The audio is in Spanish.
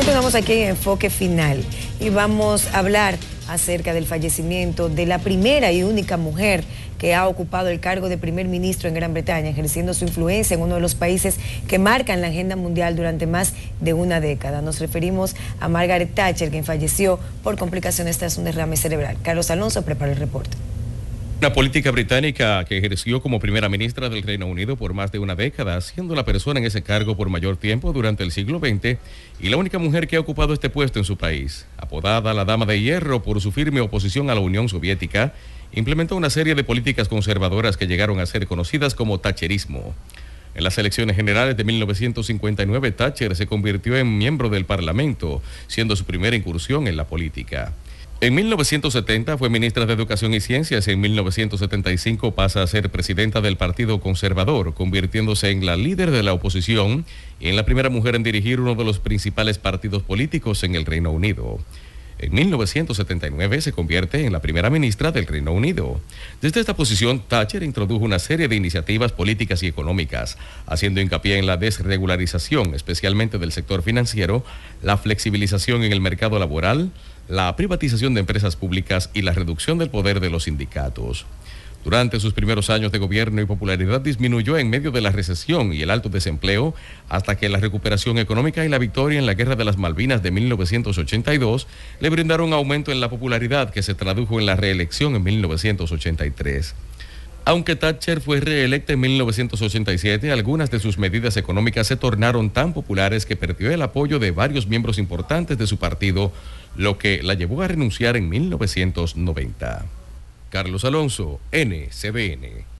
Continuamos aquí en Enfoque Final y vamos a hablar acerca del fallecimiento de la primera y única mujer que ha ocupado el cargo de primer ministro en Gran Bretaña, ejerciendo su influencia en uno de los países que marcan la agenda mundial durante más de una década. Nos referimos a Margaret Thatcher, quien falleció por complicaciones tras un derrame cerebral. Carlos Alonso prepara el reporte. Una política británica que ejerció como primera ministra del Reino Unido por más de una década, siendo la persona en ese cargo por mayor tiempo durante el siglo XX y la única mujer que ha ocupado este puesto en su país. Apodada la Dama de Hierro por su firme oposición a la Unión Soviética, implementó una serie de políticas conservadoras que llegaron a ser conocidas como Thatcherismo. En las elecciones generales de 1959, Thatcher se convirtió en miembro del Parlamento, siendo su primera incursión en la política. En 1970 fue ministra de Educación y Ciencias y en 1975 pasa a ser presidenta del Partido Conservador, convirtiéndose en la líder de la oposición y en la primera mujer en dirigir uno de los principales partidos políticos en el Reino Unido. En 1979 se convierte en la primera ministra del Reino Unido. Desde esta posición, Thatcher introdujo una serie de iniciativas políticas y económicas, haciendo hincapié en la desregularización, especialmente del sector financiero, la flexibilización en el mercado laboral, la privatización de empresas públicas y la reducción del poder de los sindicatos. Durante sus primeros años de gobierno y popularidad disminuyó en medio de la recesión y el alto desempleo hasta que la recuperación económica y la victoria en la Guerra de las Malvinas de 1982 le brindaron aumento en la popularidad que se tradujo en la reelección en 1983. Aunque Thatcher fue reelecta en 1987, algunas de sus medidas económicas se tornaron tan populares que perdió el apoyo de varios miembros importantes de su partido, lo que la llevó a renunciar en 1990. Carlos Alonso, NCBN.